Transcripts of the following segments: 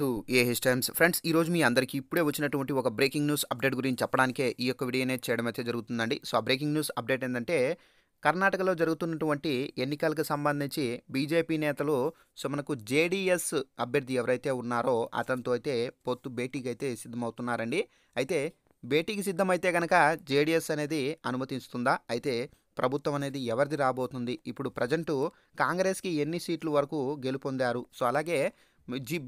to A H Times friends ఈరోజు మీ అందరికీ ఇప్పుడే వచ్చినటువంటి ఒక బ్రేకింగ్ న్యూస్ అప్డేట్ గురించి చెప్పడానికే ఈ యొక్క వీడియోనే చేయడం అయితే జరుగుతుందండి సో ఆ బ్రేకింగ్ న్యూస్ అప్డేట్ ఏంటంటే కర్ణాటకలో జరుగుతున్నటువంటి ఎన్నికలకు సంబంధించి బీజేపీ నేతలు సో మనకు జేడీఎస్ అభ్యర్థి ఎవరైతే ఉన్నారో అతనితో అయితే పొత్తు భేటీకి అయితే సిద్ధమవుతున్నారండి అయితే భేటీకి సిద్ధమైతే కనుక జేడీఎస్ అనేది అనుమతిస్తుందా అయితే ప్రభుత్వం అనేది ఎవరిది రాబోతుంది ఇప్పుడు ప్రజెంటు కాంగ్రెస్కి ఎన్ని సీట్లు వరకు గెలుపొందారు సో అలాగే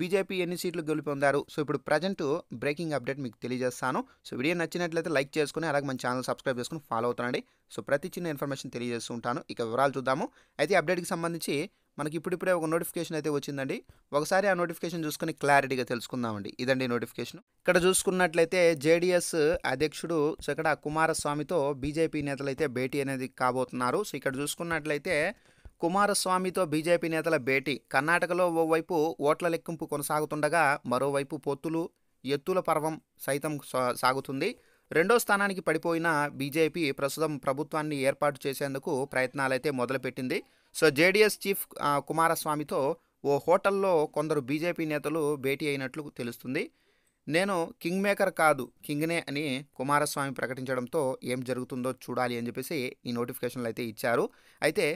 బీజేపీ ఎన్ని సీట్లు గెలుపొందారు సో ఇప్పుడు ప్రజెంట్ బ్రేకింగ్ అప్డేట్ మీకు తెలియజేస్తాను సో వీడియో నచ్చినట్లయితే లైక్ చేసుకుని అలాగే మన ఛానల్ సబ్స్క్రైబ్ చేసుకుని ఫాలో అవుతానండి సో ప్రతి చిన్న ఇన్ఫర్మేషన్ తెలియజేస్తూ ఉంటాను ఇక వివరాలు చూద్దాము అయితే అప్డేట్కి సంబంధించి మనకి ఇప్పుడిప్పుడే ఒక నోటిఫికేషన్ అయితే వచ్చిందండి ఒకసారి ఆ నోటిఫికేషన్ చూసుకుని క్లారిటీగా తెలుసుకుందామండి ఇదండి నోటిఫికేషన్ ఇక్కడ చూసుకున్నట్లయితే జేడీఎస్ అధ్యక్షుడు సో ఇక్కడ కుమారస్వామితో బీజేపీ నేతలు అయితే భేటీ అనేది కాబోతున్నారు సో ఇక్కడ చూసుకున్నట్లయితే కుమారస్వామితో బీజేపీ నేతల భేటీ కర్ణాటకలో ఓవైపు ఓట్ల లెక్కింపు కొనసాగుతుండగా మరోవైపు పొత్తులు ఎత్తుల పర్వం సైతం సాగుతుంది రెండో స్థానానికి పడిపోయిన బీజేపీ ప్రస్తుతం ప్రభుత్వాన్ని ఏర్పాటు చేసేందుకు ప్రయత్నాలైతే మొదలుపెట్టింది సో జేడీఎస్ చీఫ్ కుమారస్వామితో ఓ హోటల్లో కొందరు బీజేపీ నేతలు భేటీ అయినట్లు తెలుస్తుంది నేను కింగ్ మేకర్ కాదు కింగ్నే అని కుమారస్వామి ప్రకటించడంతో ఏం జరుగుతుందో చూడాలి అని చెప్పేసి ఈ నోటిఫికేషన్లు అయితే ఇచ్చారు అయితే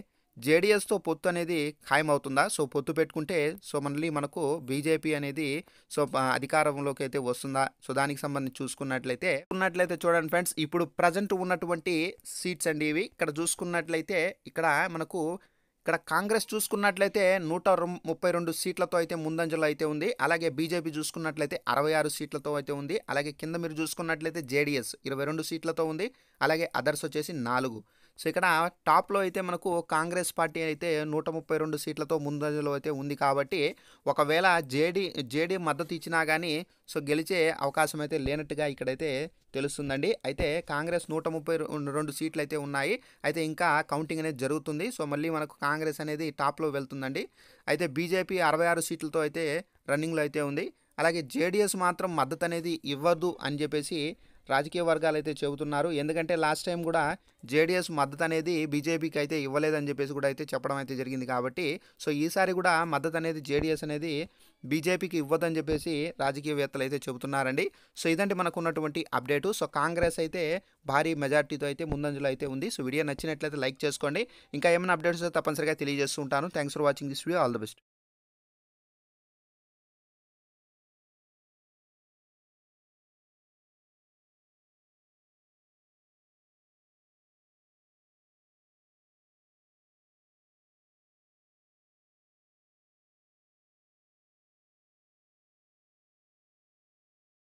జేడిఎస్తో పొత్తు అనేది ఖాయమవుతుందా సో పొత్తు పెట్టుకుంటే సో మళ్ళీ మనకు బీజేపీ అనేది సో అధికారంలోకి అయితే వస్తుందా సో దానికి సంబంధించి చూసుకున్నట్లయితే ఉన్నట్లయితే చూడండి ఫ్రెండ్స్ ఇప్పుడు ప్రజెంట్ ఉన్నటువంటి సీట్స్ అండి ఇవి ఇక్కడ చూసుకున్నట్లయితే ఇక్కడ మనకు ఇక్కడ కాంగ్రెస్ చూసుకున్నట్లయితే నూట ముప్పై రెండు సీట్లతో అయితే ముందంజలో అయితే ఉంది అలాగే బీజేపీ చూసుకున్నట్లయితే అరవై ఆరు సీట్లతో అయితే ఉంది అలాగే కింద మీరు చూసుకున్నట్లయితే జేడిఎస్ ఇరవై రెండు సీట్లతో ఉంది అలాగే అదర్స్ వచ్చేసి నాలుగు సో ఇక్కడ టాప్లో అయితే మనకు కాంగ్రెస్ పార్టీ అయితే నూట ముప్పై రెండు సీట్లతో ముందంజలో అయితే ఉంది కాబట్టి ఒకవేళ జేడీ జేడీ మద్దతు ఇచ్చినా కానీ సో గెలిచే అవకాశం అయితే లేనట్టుగా ఇక్కడైతే తెలుస్తుందండి అయితే కాంగ్రెస్ నూట ముప్పై రెండు సీట్లు అయితే ఉన్నాయి అయితే ఇంకా కౌంటింగ్ అనేది జరుగుతుంది సో మళ్ళీ మనకు కాంగ్రెస్ అనేది టాప్లో వెళ్తుందండి అయితే బీజేపీ అరవై ఆరు సీట్లతో అయితే రన్నింగ్లో అయితే ఉంది అలాగే జేడీఎస్ మాత్రం మద్దతు అనేది ఇవ్వదు అని చెప్పేసి రాజకీయ వర్గాలు అయితే చెబుతున్నారు ఎందుకంటే లాస్ట్ టైం కూడా జేడీఎస్ మద్దతు అనేది బీజేపీకి అయితే ఇవ్వలేదని చెప్పేసి కూడా అయితే చెప్పడం అయితే జరిగింది కాబట్టి సో ఈసారి కూడా మద్దతు అనేది జేడీఎస్ అనేది బీజేపీకి ఇవ్వదని చెప్పేసి రాజకీయవేత్తలు అయితే చెబుతున్నారండి సో ఇదంటే మనకు ఉన్నటువంటి అప్డేటు సో కాంగ్రెస్ అయితే భారీ మెజార్టీతో అయితే ముందంజలో అయితే ఉంది సో వీడియో నచ్చినట్లయితే లైక్ చేసుకోండి ఇంకా ఏమైనా అప్డేట్స్ తప్పనిసరిగా తెలియజేస్తుంటాను thanks for watching this video all the best